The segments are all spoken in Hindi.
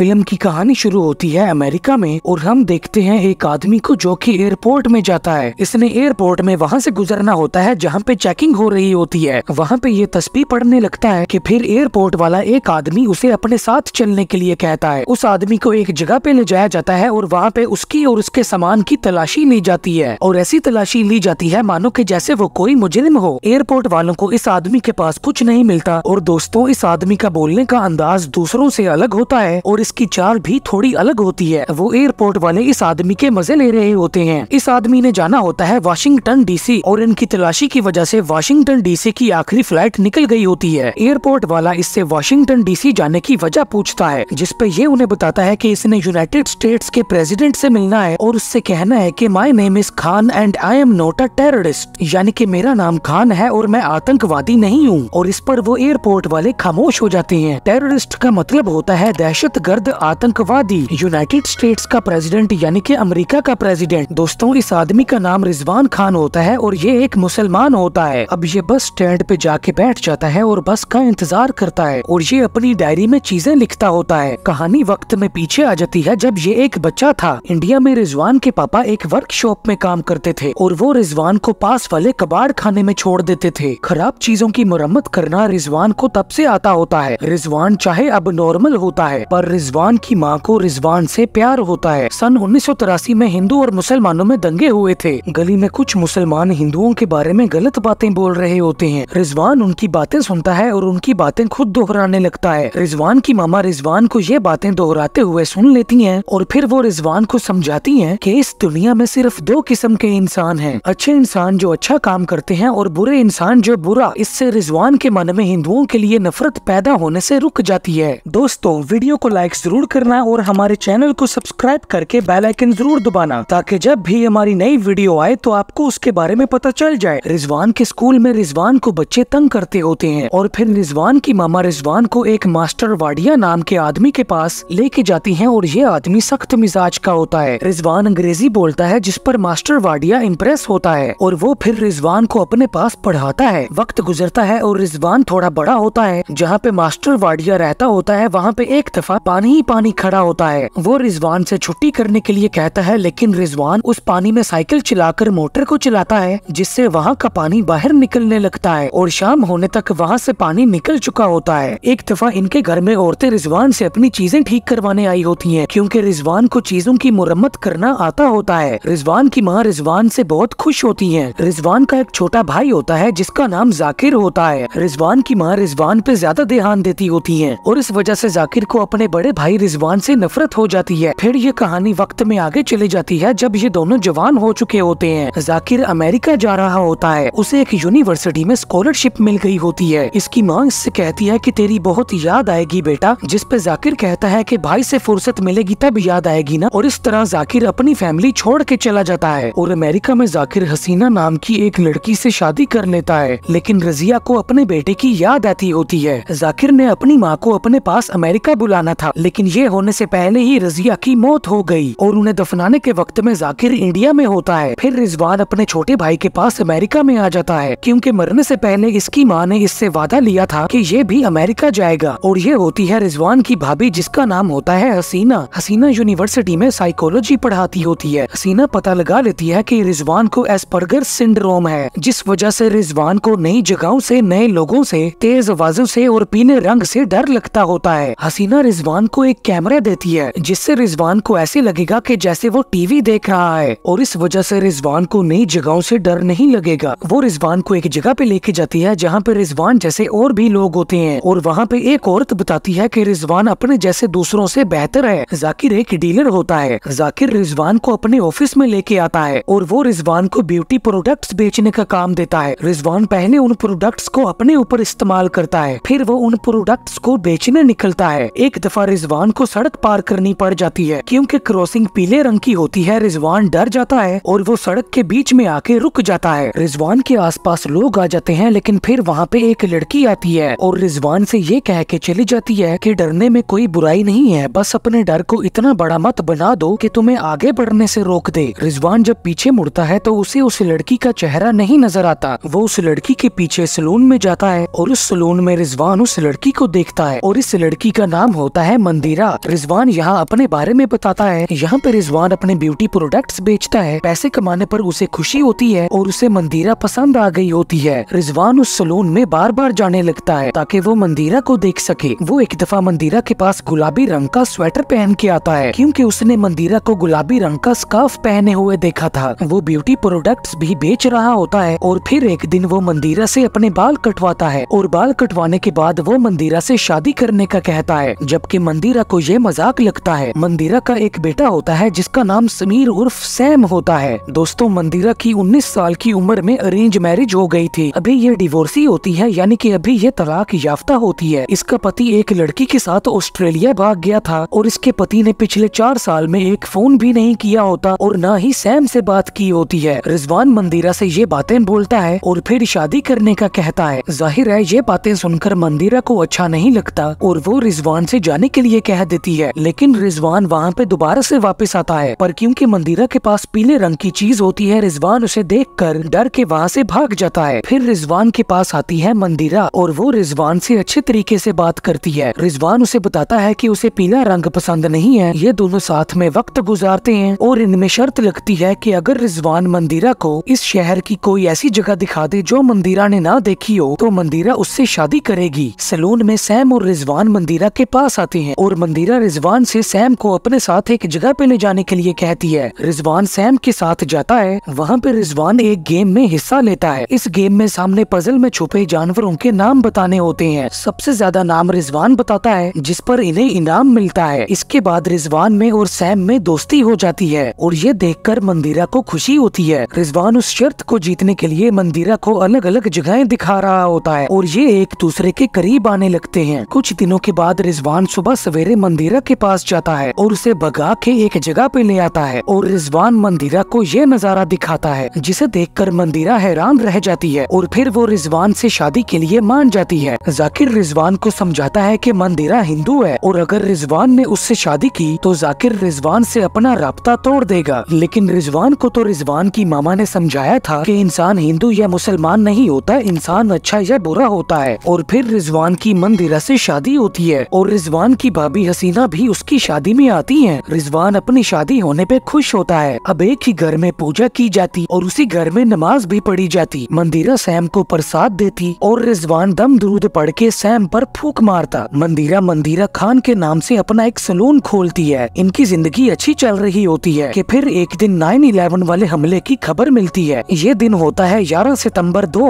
फिल्म की कहानी शुरू होती है अमेरिका में और हम देखते हैं एक आदमी को जो कि एयरपोर्ट में जाता है इसने एयरपोर्ट में वहाँ से गुजरना होता है जहाँ पे चेकिंग हो रही होती है वहाँ पे ये तस्वीर पढ़ने लगता है कि फिर एयरपोर्ट वाला एक आदमी उसे अपने साथ चलने के लिए कहता है उस आदमी को एक जगह पे ले जाया जाता है और वहाँ पे उसकी और उसके सामान की तलाशी ली जाती है और ऐसी तलाशी ली जाती है मानो की जैसे वो कोई मुजरिम हो एयरपोर्ट वालों को इस आदमी के पास कुछ नहीं मिलता और दोस्तों इस आदमी का बोलने का अंदाज दूसरों से अलग होता है और इसकी चाल भी थोड़ी अलग होती है वो एयरपोर्ट वाले इस आदमी के मजे ले रहे होते हैं इस आदमी ने जाना होता है वाशिंगटन डीसी और इनकी तलाशी की वजह से वाशिंगटन डीसी की आखिरी फ्लाइट निकल गई होती है एयरपोर्ट वाला इससे वाशिंगटन डीसी जाने की वजह पूछता है जिसपे ये उन्हें बताता है की इसने यूनाइटेड स्टेट्स के प्रेसिडेंट से मिलना है और उससे कहना है की my name is Khan and I am not a terrorist यानी की मेरा नाम खान है और मैं आतंकवादी नहीं हूँ और इस पर वो एयरपोर्ट वाले खामोश हो जाते हैं टेररिस्ट का मतलब होता है दहशत फर्द आतंकवादी यूनाइटेड स्टेट्स का प्रेसिडेंट यानी कि अमेरिका का प्रेसिडेंट दोस्तों इस आदमी का नाम रिजवान खान होता है और ये एक मुसलमान होता है अब ये बस स्टैंड पे जाके बैठ जाता है और बस का इंतजार करता है और ये अपनी डायरी में चीजें लिखता होता है कहानी वक्त में पीछे आ जाती है जब ये एक बच्चा था इंडिया में रिजवान के पापा एक वर्कशॉप में काम करते थे और वो रिजवान को पास वाले कबाड़ खाने में छोड़ देते थे खराब चीजों की मुरम्मत करना रिजवान को तब से आता होता है रिजवान चाहे अब नॉर्मल होता है पर रिजवान रिजवान की माँ को रिजवान से प्यार होता है सन उन्नीस में हिंदू और मुसलमानों में दंगे हुए थे गली में कुछ मुसलमान हिंदुओं के बारे में गलत बातें बोल रहे होते हैं रिजवान उनकी बातें सुनता है और उनकी बातें खुद दोहराने लगता है रिजवान की मामा रिजवान को ये बातें दोहराते हुए सुन लेती है और फिर वो रिजवान को समझाती है की इस दुनिया में सिर्फ दो किस्म के इंसान है अच्छे इंसान जो अच्छा काम करते हैं और बुरे इंसान जो बुरा इससे रिजवान के मन में हिंदुओं के लिए नफरत पैदा होने से रुक जाती है दोस्तों वीडियो को लाइक लाइक जरूर करना और हमारे चैनल को सब्सक्राइब करके बेल आइकन जरूर दबाना ताकि जब भी हमारी नई वीडियो आए तो आपको उसके बारे में पता चल जाए रिजवान के स्कूल में रिजवान को बच्चे तंग करते होते हैं और फिर रिजवान की मामा रिजवान को एक मास्टर वाडिया नाम के आदमी के पास लेके जाती है और ये आदमी सख्त मिजाज का होता है रिजवान अंग्रेजी बोलता है जिस पर मास्टर वाडिया इम्प्रेस होता है और वो फिर रिजवान को अपने पास पढ़ाता है वक्त गुजरता है और रिजवान थोड़ा बड़ा होता है जहाँ पे मास्टर वाडिया रहता होता है वहाँ पे एक दफा पानी ही पानी खड़ा होता है वो रिजवान से छुट्टी करने के लिए कहता है लेकिन रिजवान उस पानी में साइकिल चलाकर मोटर को चलाता है जिससे वहाँ का पानी बाहर निकलने लगता है और शाम होने तक वहाँ से पानी निकल चुका होता है एक दफा इनके घर में औरतें रिजवान से अपनी चीजें ठीक करवाने आई होती है क्योंकि रिजवान को चीजों की मुरम्मत करना आता होता है रिजवान की माँ रिजवान से बहुत खुश होती है रिजवान का एक छोटा भाई होता है जिसका नाम जाकिर होता है रिजवान की माँ रिजवान पे ज्यादा ध्यान देती होती है और इस वजह से जाकिर को अपने बड़े बड़े भाई रिजवान से नफरत हो जाती है फिर ये कहानी वक्त में आगे चली जाती है जब ये दोनों जवान हो चुके होते हैं जाकिर अमेरिका जा रहा होता है उसे एक यूनिवर्सिटी में स्कॉलरशिप मिल गई होती है इसकी माँ इससे कहती है की तेरी बहुत याद आएगी बेटा जिस पे जाकिर कहता है की भाई से फुर्सत मिलेगी तब याद आएगी ना और इस तरह जाकिर अपनी फैमिली छोड़ के चला जाता है और अमेरिका में जाकिर हसीना नाम की एक लड़की से शादी कर लेता है लेकिन रजिया को अपने बेटे की याद आती होती है जाकिर ने अपनी माँ को अपने पास अमेरिका बुलाना था लेकिन ये होने से पहले ही रजिया की मौत हो गई और उन्हें दफनाने के वक्त में जाकिर इंडिया में होता है फिर रिजवान अपने छोटे भाई के पास अमेरिका में आ जाता है क्योंकि मरने से पहले इसकी माँ ने इससे वादा लिया था कि ये भी अमेरिका जाएगा और ये होती है रिजवान की भाभी जिसका नाम होता है हसीना हसीना यूनिवर्सिटी में साइकोलॉजी पढ़ाती होती है हसीना पता लगा लेती है की रिजवान को एसपर्गर सिंड्रोम है जिस वजह ऐसी रिजवान को नई जगहों ऐसी नए लोगों ऐसी तेज आवाजों ऐसी और पीने रंग ऐसी डर लगता होता है हसीना रिजवान को एक कैमरा देती है जिससे रिजवान को ऐसे लगेगा कि जैसे वो टीवी देख रहा है और इस वजह से रिजवान को नई जगहों से डर नहीं लगेगा वो रिजवान को एक जगह पे लेके जाती है जहाँ पे रिजवान जैसे और भी लोग होते हैं और वहाँ पे एक औरत बताती है की रिजवान अपने जैसे दूसरों से बेहतर है जाकिर एक डीलर होता है जाकिर रिजवान को अपने ऑफिस में लेके आता है और वो रिजवान को ब्यूटी प्रोडक्ट बेचने का काम देता है रिजवान पहले उन प्रोडक्ट्स को अपने ऊपर इस्तेमाल करता है फिर वो उन प्रोडक्ट्स को बेचने निकलता है एक दफा रिजवान को सड़क पार करनी पड़ जाती है क्योंकि क्रॉसिंग पीले रंग की होती है रिजवान डर जाता है और वो सड़क के बीच में आके रुक जाता है रिजवान के आसपास लोग आ जाते हैं लेकिन फिर वहाँ पे एक लड़की आती है और रिजवान से ये कह के चली जाती है कि डरने में कोई बुराई नहीं है बस अपने डर को इतना बड़ा मत बना दो कि तुम्हें आगे बढ़ने से रोक दे रिजवान जब पीछे मुड़ता है तो उसे उस लड़की का चेहरा नहीं नजर आता वो उस लड़की के पीछे सलून में जाता है और उस सलून में रिजवान उस लड़की को देखता है और इस लड़की का नाम होता है मंदिरा रिजवान यहाँ अपने बारे में बताता है यहाँ पे रिजवान अपने ब्यूटी प्रोडक्ट्स बेचता है पैसे कमाने पर उसे खुशी होती है और उसे मंदिरा पसंद आ गई होती है रिजवान उस सलून में बार बार जाने लगता है ताकि वो मंदिरा को देख सके वो एक दफा मंदिरा के पास गुलाबी रंग का स्वेटर पहन के आता है क्यूँकी उसने मंदिरा को गुलाबी रंग का स्कार्फ पहने हुए देखा था वो ब्यूटी प्रोडक्ट भी बेच रहा होता है और फिर एक दिन वो मंदिरा ऐसी अपने बाल कटवाता है और बाल कटवाने के बाद वो मंदिरा ऐसी शादी करने का कहता है जबकि मंदिरा को ये मजाक लगता है मंदिरा का एक बेटा होता है जिसका नाम समीर उर्फ सैम होता है दोस्तों मंदिरा की 19 साल की उम्र में अरेंज मैरिज हो गई थी अभी ये डिवोर्सी होती है यानी कि अभी ये तलाक याफ्ता होती है इसका पति एक लड़की के साथ ऑस्ट्रेलिया भाग गया था और इसके पति ने पिछले चार साल में एक फोन भी नहीं किया होता और न ही सैम से बात की होती है रिजवान मंदिरा से ये बातें बोलता है और फिर शादी करने का कहता है जाहिर है ये बातें सुनकर मंदिरा को अच्छा नहीं लगता और वो रिजवान से जाने के के लिए कह देती है लेकिन रिजवान वहाँ पे दोबारा से वापस आता है पर क्योंकि मंदिरा के पास पीले रंग की चीज होती है रिजवान उसे देख कर डर के वहाँ से भाग जाता है फिर रिजवान के पास आती है मंदिरा और वो रिजवान से अच्छे तरीके से बात करती है रिजवान उसे बताता है की उसे पीला रंग पसंद नहीं है ये दोनों साथ में वक्त गुजारते हैं और इनमें शर्त लगती है की अगर रिजवान मंदिरा को इस शहर की कोई ऐसी जगह दिखा दे जो मंदिरा ने ना देखी हो तो मंदिरा उससे शादी करेगी सलून में सैम और रिजवान मंदिरा के पास आते हैं हैं और मंदिरा रिजवान से सैम को अपने साथ एक जगह पे ले जाने के लिए कहती है रिजवान सैम के साथ जाता है वहाँ पे रिजवान एक गेम में हिस्सा लेता है इस गेम में सामने पजल में छुपे जानवरों के नाम बताने होते हैं सबसे ज्यादा नाम रिजवान बताता है जिस पर इन्हें इनाम मिलता है इसके बाद रिजवान में और सैम में दोस्ती हो जाती है और ये देख मंदिरा को खुशी होती है रिजवान उस शर्त को जीतने के लिए मंदिरा को अलग अलग जगहें दिखा रहा होता है और ये एक दूसरे के करीब आने लगते हैं कुछ दिनों के बाद रिजवान सुबह सवेरे मंदिरा के पास जाता है और उसे भगा के एक जगह पे ले आता है और रिजवान मंदिरा को ये नज़ारा दिखाता है जिसे देख मंदिरा हैरान रह जाती है और फिर वो रिजवान ऐसी शादी के लिए मान जाती है जाकिर रिजवान को समझाता है की मंदिरा हिंदू है और अगर रिजवान ने उससे शादी की तो जाकिर रिजवान से अपना रबता तोड़ देगा लेकिन रिजवान को तो रिजवान की मामा ने समझाया था कि इंसान हिंदू या मुसलमान नहीं होता इंसान अच्छा या बुरा होता है और फिर रिजवान की मंदिरा से शादी होती है और रिजवान की की भाभी हसीना भी उसकी शादी में आती है रिजवान अपनी शादी होने पे खुश होता है अब एक ही घर में पूजा की जाती और उसी घर में नमाज भी पढ़ी जाती मंदिरा सैम को प्रसाद देती और रिजवान दम दूध पढ़ के सैम पर फूक मारता मंदिरा मंदिरा खान के नाम से अपना एक सलून खोलती है इनकी जिंदगी अच्छी चल रही होती है की फिर एक दिन नाइन इलेवन वाले हमले की खबर मिलती है ये दिन होता है ग्यारह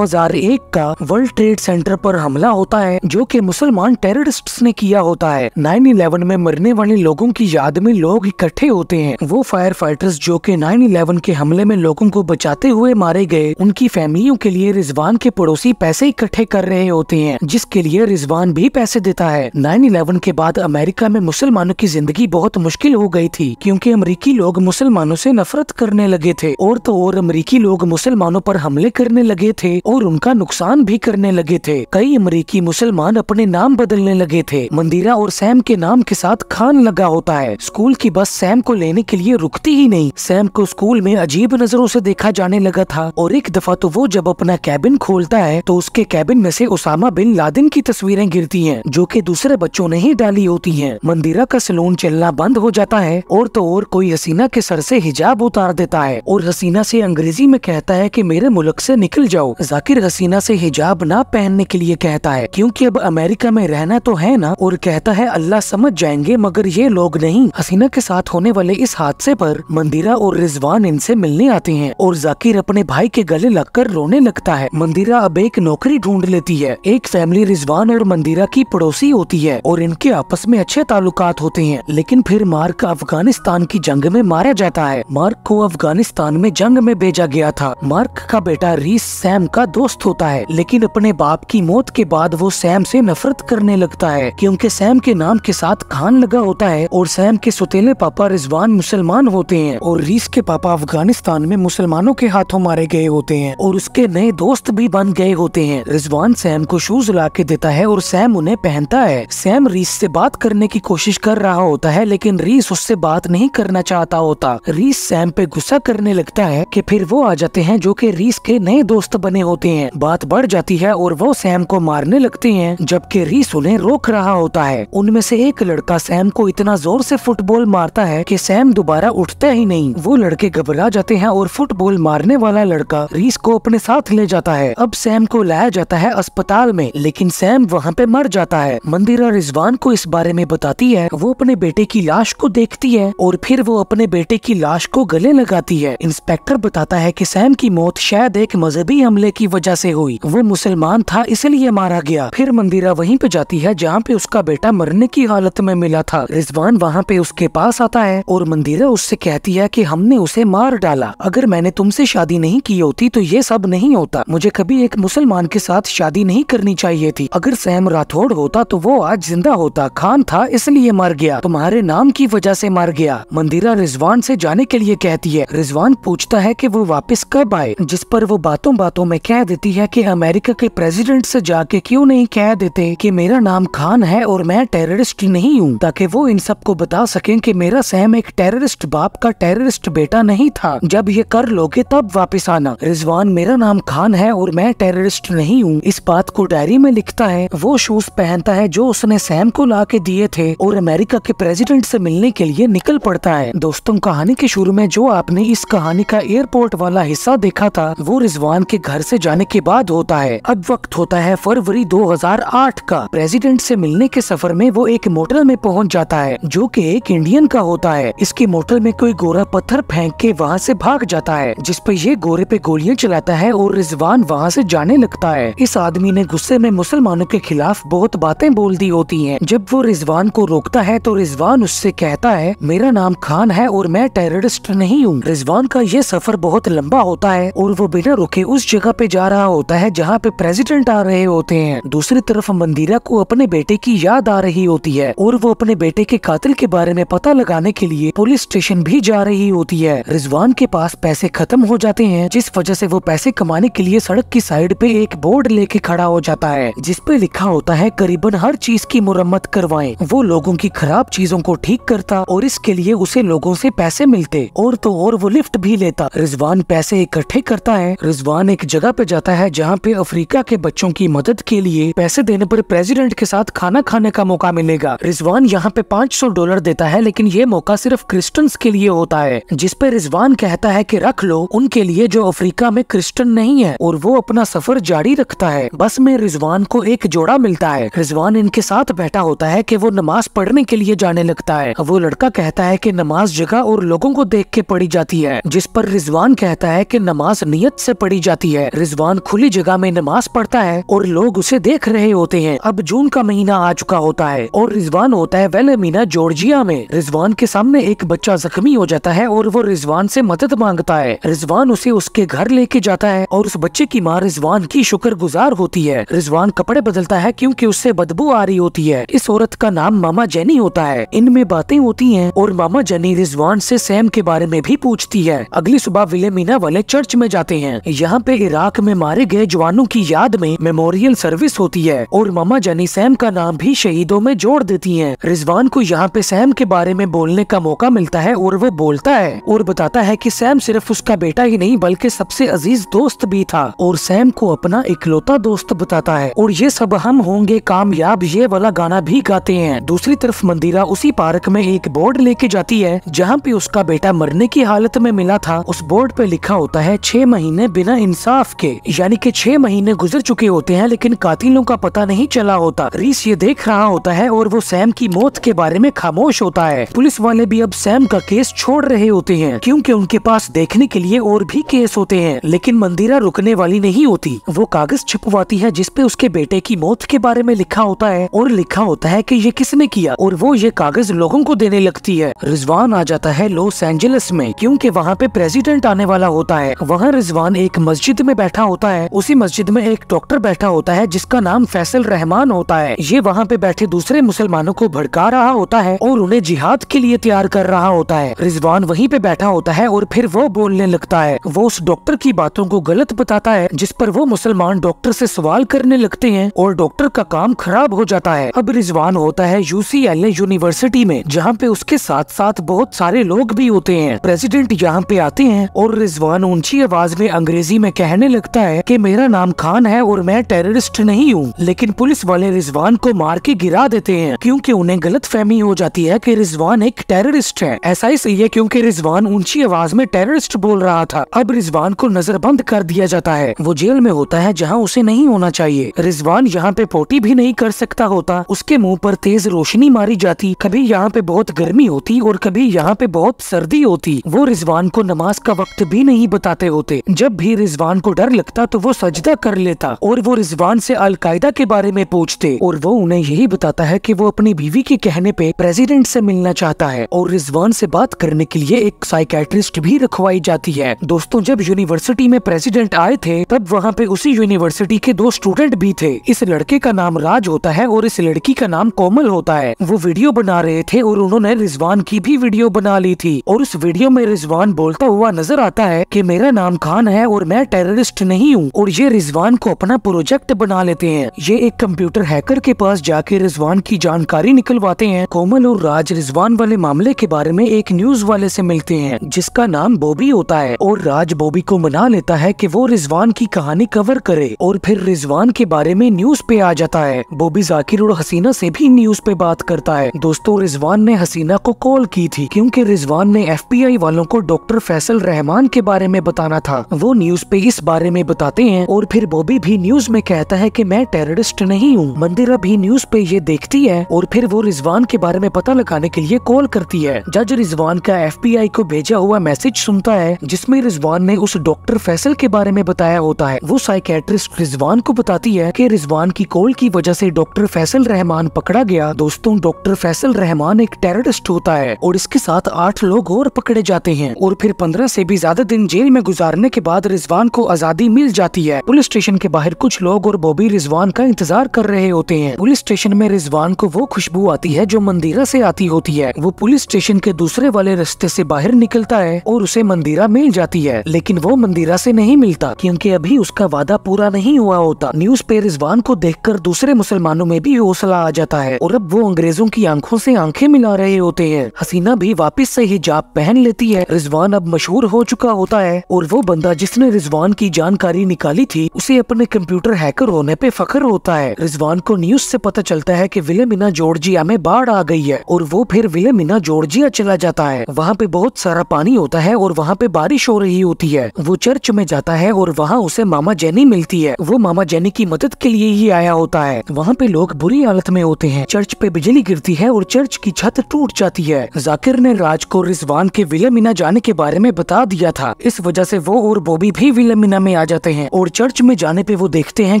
हजार एक का वर्ल्ड ट्रेड सेंटर पर हमला होता है जो की मुसलमान टेररिस्ट ने किया होता है नाइन इलेवन में मरने वाले लोगों की याद में लोग इकट्ठे होते हैं वो फायर फाइटर्स जो कि नाइन इलेवन के हमले में लोगों को बचाते हुए मारे गए उनकी फैमिलियों के लिए रिजवान के पड़ोसी पैसे इकट्ठे कर रहे होते हैं जिसके लिए रिजवान भी पैसे देता है नाइन इलेवन के बाद अमेरिका में मुसलमानों की जिंदगी बहुत मुश्किल हो गई थी क्योंकि अमरीकी लोग मुसलमानों से नफरत करने लगे थे और तो और अमरीकी लोग मुसलमानों पर हमले करने लगे थे और उनका नुकसान भी करने लगे थे कई अमरीकी मुसलमान अपने नाम बदलने लगे थे मंदिरा और सैम सैम के नाम के साथ खान लगा होता है स्कूल की बस सैम को लेने के लिए रुकती ही नहीं सैम को स्कूल में अजीब नजरों से देखा जाने लगा था और एक दफा तो वो जब अपना कैबिन खोलता है तो उसके कैबिन में से उसामा बिन लादिन की तस्वीरें गिरती हैं जो कि दूसरे बच्चों ने ही डाली होती हैं मंदिरा का सलून चलना बंद हो जाता है और तो और कोई हसीना के सर से हिजाब उतार देता है और हसीना से अंग्रेजी में कहता है की मेरे मुल्क से निकल जाओ जाकिर हसीना से हिजाब ना पहनने के लिए कहता है क्यूँकी अब अमेरिका में रहना तो है ना और कहता है अल्लाह अल्लाह समझ जाएंगे मगर ये लोग नहीं हसीना के साथ होने वाले इस हादसे पर मंदिरा और रिजवान इनसे मिलने आते हैं और जाकिर अपने भाई के गले लगकर रोने लगता है मंदिरा अब एक नौकरी ढूंढ लेती है एक फैमिली रिजवान और मंदिरा की पड़ोसी होती है और इनके आपस में अच्छे ताल्लुक होते हैं लेकिन फिर मार्क अफगानिस्तान की जंग में मारा जाता है मार्क को अफगानिस्तान में जंग में भेजा गया था मार्क का बेटा रीस सैम का दोस्त होता है लेकिन अपने बाप की मौत के बाद वो सैम से नफरत करने लगता है क्योंकि सैम के नाम इस्लाम के साथ खान लगा होता है और सैम के सुतेले पापा रिजवान मुसलमान होते हैं और रीस के पापा अफगानिस्तान में मुसलमानों के हाथों मारे गए होते हैं और उसके नए दोस्त भी बन गए होते हैं रिजवान सैम को शूज ला के देता है और सैम उन्हें पहनता है सैम रीस से बात करने की कोशिश कर रहा होता है लेकिन रीस उससे बात नहीं करना चाहता होता रीस सैम पे गुस्सा करने लगता है कि फिर वो आ जाते हैं जो कि रीस के नए दोस्त बने होते हैं बात बढ़ जाती है और वो सैम को मारने लगते हैं जबकि रीस उन्हें रोक रहा होता है उनमें में से एक लड़का सैम को इतना जोर से फुटबॉल मारता है कि सैम दोबारा उठता ही नहीं वो लड़के घबरा जाते हैं और फुटबॉल मारने वाला लड़का रीस को अपने साथ ले जाता है अब सैम को लाया जाता है अस्पताल में लेकिन सैम वहाँ पे मर जाता है मंदिरा रिजवान को इस बारे में बताती है वो अपने बेटे की लाश को देखती है और फिर वो अपने बेटे की लाश को गले लगाती है इंस्पेक्टर बताता है की सैम की मौत शायद एक मजहबी हमले की वजह ऐसी हुई वो मुसलमान था इसलिए मारा गया फिर मंदिरा वही पे जाती है जहाँ पे उसका बेटा मरने की हालत में मिला था रिजवान वहाँ पे उसके पास आता है और मंदिरा उससे कहती है कि हमने उसे मार डाला अगर मैंने तुमसे शादी नहीं की होती तो ये सब नहीं होता मुझे कभी एक मुसलमान के साथ शादी नहीं करनी चाहिए थी अगर सैम राठौड़ होता तो वो आज जिंदा होता खान था इसलिए मर गया तुम्हारे नाम की वजह से मर गया मंदिरा रिजवान से जाने के लिए कहती है रिजवान पूछता है कि वो वापस कब आए जिस पर वो बातों बातों में कह देती है कि अमेरिका के प्रेसिडेंट से जाके क्यों नहीं कह देते कि मेरा नाम खान है और मैं टेरर टेररिस्ट नहीं हूँ ताकि वो इन सबको बता सके कि मेरा सैम एक टेररिस्ट बाप का टेररिस्ट बेटा नहीं था जब ये कर लोगे तब वापिस आना रिजवान मेरा नाम खान है और मैं टेररिस्ट नहीं हूँ इस बात को डायरी में लिखता है वो शूज पहनता है जो उसने सैम को ला के दिए थे और अमेरिका के प्रेसिडेंट से मिलने के लिए निकल पड़ता है दोस्तों कहानी के शुरू में जो आपने इस कहानी का एयरपोर्ट वाला हिस्सा देखा था वो रिजवान के घर से जाने के बाद होता है अब वक्त होता है फरवरी 2008 का प्रेसिडेंट से मिलने के सफर में वो एक मोटल में पहुंच जाता है जो कि एक इंडियन का होता है इसके मोटल में कोई गोरा पत्थर फेंक के वहाँ से भाग जाता है जिसपे ये गोरे पे गोलियां चलाता है और रिजवान वहाँ से जाने लगता है इस आदमी ने गुस्से में मुसलमानों के खिलाफ बहुत बातें बोल दी होती है जब वो रिजवान को रोकता है तो रिजवान उससे कहता है मेरा नाम खान है और मैं टेररिस्ट नहीं हूँ रिजवान का ये सफर बहुत लंबा होता है और वो बिना रुके उस जगह पे जा रहा होता है जहाँ पे प्रेसिडेंट आ रहे होते हैं दूसरी तरफ मंदिरा को अपने बेटे की याद आ रही होती होती है और वो अपने बेटे के कातिल के बारे में पता लगाने के लिए पुलिस स्टेशन भी जा रही होती है रिजवान के पास पैसे खत्म हो जाते हैं जिस वजह से वो पैसे कमाने के लिए सड़क की साइड पे एक बोर्ड लेके खड़ा हो जाता है जिसपे लिखा होता है करीबन हर चीज की मुरम्मत करवाएं वो लोगों की खराब चीजों को ठीक करता और इसके लिए उसे लोगों से पैसे मिलते और तो और वो लिफ्ट भी लेता रिजवान पैसे इकट्ठे करता है रिजवान एक जगह पे जाता है जहाँ पे अफ्रीका के बच्चों की मदद के लिए पैसे देने पर प्रेसिडेंट के साथ खाना खाने का मौका मिलता मिलेगा रिजवान यहाँ पे 500 डॉलर देता है लेकिन ये मौका सिर्फ क्रिस्टन के लिए होता है जिसपे रिजवान कहता है की रख लो उनके लिए जो अफ्रीका में क्रिस्टन नहीं है और वो अपना सफर जारी रखता है बस में रिजवान को एक जोड़ा मिलता है रिजवान इनके साथ बैठा होता है की वो नमाज पढ़ने के लिए जाने लगता है वो लड़का कहता है की नमाज जगह और लोगों को देख के पढ़ी जाती है जिस पर रिजवान कहता है की नमाज नियत से पढ़ी जाती है रिजवान खुली जगह में नमाज पढ़ता है और लोग उसे देख रहे होते हैं अब जून का महीना आ चुका होता है और रिजवान होता है वेलेमीना जॉर्जिया में रिजवान के सामने एक बच्चा जख्मी हो जाता है और वो रिजवान से मदद मांगता है रिजवान उसे उसके घर लेके जाता है और उस बच्चे की माँ रिजवान की शुक्रगुजार होती है रिजवान कपड़े बदलता है क्योंकि उससे बदबू आ रही होती है इस औरत का नाम मामा जैनी होता है इनमें बातें होती है और मामा जैनी रिजवान से सैम के बारे में भी पूछती है अगली सुबह विलेमीना वाले चर्च में जाते हैं यहाँ पे इराक में मारे गए जवानों की याद में मेमोरियल सर्विस होती है और मामा जैनी सैम का नाम भी शहीदों में जोड़ देती हैं। रिजवान को यहाँ पे सैम के बारे में बोलने का मौका मिलता है और वो बोलता है और बताता है कि सैम सिर्फ उसका बेटा ही नहीं बल्कि सबसे अजीज दोस्त भी था और सैम को अपना इकलौता दोस्त बताता है और ये सब हम होंगे कामयाब ये वाला गाना भी गाते हैं दूसरी तरफ मंदिरा उसी पार्क में एक बोर्ड लेके जाती है जहाँ पे उसका बेटा मरने की हालत में मिला था उस बोर्ड पे लिखा होता है छह महीने बिना इंसाफ के यानी कि छह महीने गुजर चुके होते हैं लेकिन कातिलों का पता नहीं चला होता रीस ये देख रहा होता है और वो सैम की मौत के बारे में खामोश होता है पुलिस वाले भी अब सैम का केस छोड़ रहे होते हैं क्योंकि उनके पास देखने के लिए और भी केस होते हैं लेकिन मंदिरा रुकने वाली नहीं होती वो कागज छिपवाती है जिसपे उसके बेटे की मौत के बारे में लिखा होता है और लिखा होता है की ये किसने किया और वो ये कागज लोगों को देने लगती है रिजवान आ जाता है लॉस एंजलिस में क्यूँकी वहाँ पे प्रेजिडेंट आने वाला होता है वहाँ रिजवान एक मस्जिद में बैठा होता है उसी मस्जिद में एक डॉक्टर बैठा होता है जिसका नाम फैसल रहमान होता है ये वहाँ पे बैठे दूसरे दूसरे मुसलमानों को भड़का रहा होता है और उन्हें जिहाद के लिए तैयार कर रहा होता है रिजवान वहीं पे बैठा होता है और फिर वो बोलने लगता है वो उस डॉक्टर की बातों को गलत बताता है जिस पर वो मुसलमान डॉक्टर से सवाल करने लगते हैं और डॉक्टर का काम खराब हो जाता है अब रिजवान होता है ए यूनिवर्सिटी में जहाँ पे उसके साथ साथ बहुत सारे लोग भी होते हैं प्रेसिडेंट यहाँ पे आते हैं और रिजवान ऊंची आवाज में अंग्रेजी में कहने लगता है की मेरा नाम खान है और मैं टेररिस्ट नहीं हूँ लेकिन पुलिस वाले रिजवान को मार के गिरा देते देते हैं क्योंकि उन्हें गलत फहमी हो जाती है कि रिजवान एक टेररिस्ट है ऐसा ही सही है क्योंकि रिजवान ऊंची आवाज में टेररिस्ट बोल रहा था अब रिजवान को नजरबंद कर दिया जाता है वो जेल में होता है जहाँ उसे नहीं होना चाहिए रिजवान यहाँ पे पोटी भी नहीं कर सकता होता उसके मुँह आरोप तेज रोशनी मारी जाती कभी यहाँ पे बहुत गर्मी होती और कभी यहाँ पे बहुत सर्दी होती वो रिजवान को नमाज का वक्त भी नहीं बताते होते जब भी रिजवान को डर लगता तो वो सजदा कर लेता और वो रिजवान से अलकायदा के बारे में पूछते और वो उन्हें यही बताता है है कि वो अपनी बीवी के कहने पे प्रेसिडेंट से मिलना चाहता है और रिजवान से बात करने के लिए एक साइकेट्रिस्ट भी रखवाई जाती है दोस्तों जब यूनिवर्सिटी में प्रेसिडेंट आए थे तब वहाँ पे उसी यूनिवर्सिटी के दो स्टूडेंट भी थे इस लड़के का नाम राज होता है और इस लड़की का नाम कोमल होता है वो वीडियो बना रहे थे और उन्होंने रिजवान की भी वीडियो बना ली थी और उस वीडियो में रिजवान बोलता हुआ नजर आता है की मेरा नाम खान है और मैं टेररिस्ट नहीं हूँ और ये रिजवान को अपना प्रोजेक्ट बना लेते हैं ये एक कंप्यूटर हैकर के पास जाके रिजवान की जानकारी निकलवाते हैं कोमल और राज रिजवान वाले मामले के बारे में एक न्यूज वाले से मिलते हैं जिसका नाम बॉबी होता है और राज बॉबी को मना लेता है कि वो रिजवान की कहानी कवर करे और फिर रिजवान के बारे में न्यूज पे आ जाता है बॉबी जाकिर और हसीना से भी न्यूज पे बात करता है दोस्तों रिजवान ने हसीना को कॉल की थी क्योंकि रिजवान ने एफ वालों को डॉक्टर फैसल रहमान के बारे में बताना था वो न्यूज पे इस बारे में बताते हैं और फिर बॉबी भी न्यूज में कहता है की मैं टेररिस्ट नहीं हूँ मंदिर भी न्यूज पे ये देखती करती है और फिर वो रिजवान के बारे में पता लगाने के लिए कॉल करती है जज रिजवान का एफ को भेजा हुआ मैसेज सुनता है जिसमे रिजवान ने उस डॉक्टर फैसल के बारे में बताया होता है वो साइकेट्रिस्ट रिजवान को बताती है की रिजवान की कॉल की वजह ऐसी डॉक्टर फैसल रहमान पकड़ा गया दोस्तों डॉक्टर फैसल रहमान एक टेररिस्ट होता है और इसके साथ आठ लोग और पकड़े जाते हैं और फिर पंद्रह से भी ज्यादा दिन जेल में गुजारने के बाद रिजवान को आजादी मिल जाती है पुलिस स्टेशन के बाहर कुछ लोग और बॉबी रिजवान का इंतजार कर रहे होते हैं पुलिस स्टेशन में रिजवान खान को वो खुशबू आती है जो मंदिरा से आती होती है वो पुलिस स्टेशन के दूसरे वाले रास्ते से बाहर निकलता है और उसे मंदिरा मिल जाती है लेकिन वो मंदिरा से नहीं मिलता क्योंकि अभी उसका वादा पूरा नहीं हुआ होता न्यूज पे रिजवान को कर दूसरे मुसलमानों में भी हौसला आ जाता है और अब वो अंग्रेजों की आंखों से आंखें मिला रहे होते हैं हसीना भी वापिस से हिजाब पहन लेती है रिजवान अब मशहूर हो चुका होता है और वो बंदा जिसने रिजवान की जानकारी निकाली थी उसे अपने कंप्यूटर हैकर होने पे फखर होता है रिजवान को न्यूज से पता चलता है की विलेमिना जॉर्जिया में बाढ़ आ गई है और वो फिर विलेमिना जॉर्जिया चला जाता है वहाँ पे बहुत सारा पानी होता है और वहाँ पे बारिश हो रही होती है वो चर्च में जाता है और वहाँ उसे मामा जैनी मिलती है वो मामा जैनी की मदद के लिए ही आया होता है वहाँ पे लोग बुरी हालत में होते हैं चर्च पे बिजली गिरती है और चर्च की छत टूट जाती है जाकिर ने राज को रिजवान के विलेमिना जाने के बारे में बता दिया था इस वजह से वो और बॉबी भी विलेमिना में आ जाते हैं और चर्च में जाने पे वो देखते हैं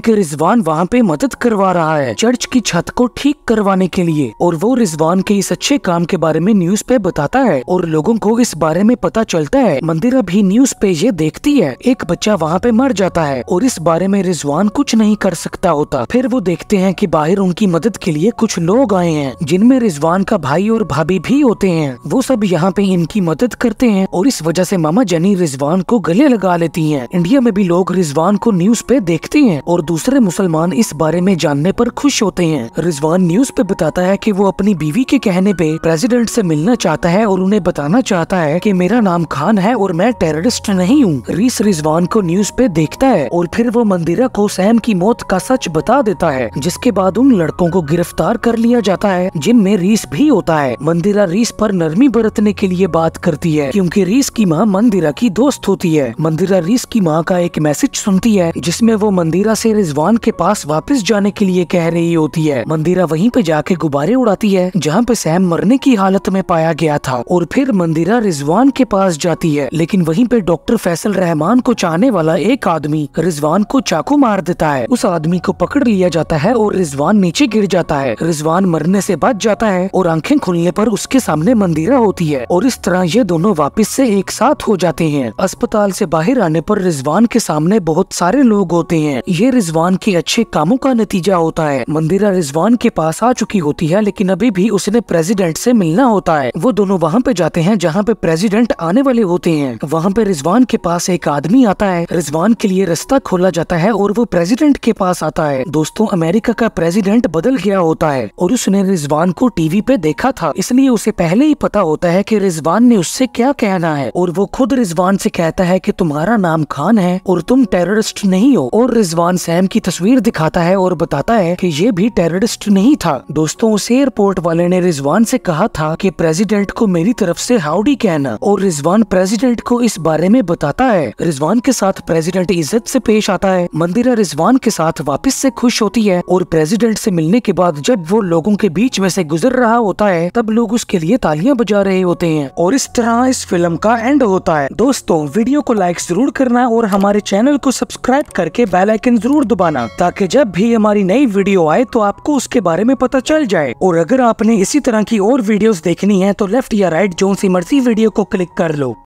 कि रिजवान वहाँ पे मदद करवा रहा है चर्च की छत को ठीक करवाने के लिए और वो रिजवान के इस अच्छे काम के बारे में न्यूज पे बताता है और लोगों को इस बारे में पता चलता है मंदिर अभी न्यूज पे ये देखती है एक बच्चा वहाँ पे मर जाता है और इस बारे में रिजवान कुछ नहीं कर सकता होता फिर वो देखते हैं की बाहर उनकी मदद के लिए कुछ लोग आए हैं जिनमें रिजवान का भाई और भाभी भी होते हैं वो सब यहाँ पे इनकी मदद करते हैं और इस वजह से मामा जनी रिजवान को गले लगा लेती हैं इंडिया में भी लोग रिजवान को न्यूज पे देखते हैं और दूसरे मुसलमान इस बारे में जानने पर खुश होते हैं रिजवान न्यूज न्यूज पे बताता है कि वो अपनी बीवी के कहने पे प्रेसिडेंट से मिलना चाहता है और उन्हें बताना चाहता है कि मेरा नाम खान है और मैं टेररिस्ट नहीं हूँ रीस रिजवान को न्यूज पे देखता है और फिर वो मंदिरा को सैम की मौत का सच बता देता है जिसके बाद उन लड़कों को गिरफ्तार कर लिया जाता है जिनमें रीस भी होता है मंदिरा रीस पर नरमी बरतने के लिए बात करती है क्योंकि रीस की माँ मंदिरा की दोस्त होती है मंदिरा रीस की माँ का एक मैसेज सुनती है जिसमे वो मंदिरा से रिजवान के पास वापस जाने के लिए कह रही होती है मंदिरा वही वहीं पे जाके गुब्बारे उड़ाती है जहाँ पे सैम मरने की हालत में पाया गया था और फिर मंदिरा रिजवान के पास जाती है लेकिन वहीं पे डॉक्टर फैसल रहमान को चाहने वाला एक आदमी रिजवान को चाकू मार देता है उस आदमी को पकड़ लिया जाता है और रिजवान नीचे गिर जाता है रिजवान मरने से बच जाता है और आंखें खुलने पर उसके सामने मंदिरा होती है और इस तरह ये दोनों वापस से एक साथ हो जाते हैं अस्पताल से बाहर आने पर रिजवान के सामने बहुत सारे लोग होते हैं ये रिजवान के अच्छे कामों का नतीजा होता है मंदिरा रिजवान के पास वापस आ चुकी होती है लेकिन अभी भी उसने प्रेसिडेंट से मिलना होता है वो दोनों वहाँ पे जाते हैं जहाँ पे प्रेसिडेंट आने वाले होते हैं वहाँ पे रिजवान के पास एक आदमी आता है रिजवान के लिए रास्ता खोला जाता है और वो प्रेसिडेंट के पास आता है दोस्तों अमेरिका का प्रेसिडेंट बदल गया होता है और उसने रिजवान को टीवी पे देखा था इसलिए उसे पहले ही पता होता है की रिजवान ने उससे क्या कहना है और वो खुद रिजवान से कहता है की तुम्हारा नाम खान है और तुम टेररिस्ट नहीं हो और रिजवान सैम की तस्वीर दिखाता है और बताता है की ये भी टेररिस्ट नहीं था दोस्तों उस एयरपोर्ट वाले ने रिजवान से कहा था कि प्रेसिडेंट को मेरी तरफ से हाउडी कहना और रिजवान प्रेसिडेंट को इस बारे में बताता है रिजवान के साथ प्रेसिडेंट इज्जत से पेश आता है मंदिरा रिजवान के साथ वापस से खुश होती है और प्रेसिडेंट से मिलने के बाद जब वो लोगों के बीच में से गुजर रहा होता है तब लोग उसके लिए तालियां बजा रहे होते हैं और इस तरह इस फिल्म का एंड होता है दोस्तों वीडियो को लाइक जरूर करना और हमारे चैनल को सब्सक्राइब करके बेलाइकन जरूर दबाना ताकि जब भी हमारी नई वीडियो आए तो आपको उसके बारे में में पता चल जाए और अगर आपने इसी तरह की और वीडियोस देखनी है तो लेफ्ट या राइट जो सी मर्सी वीडियो को क्लिक कर लो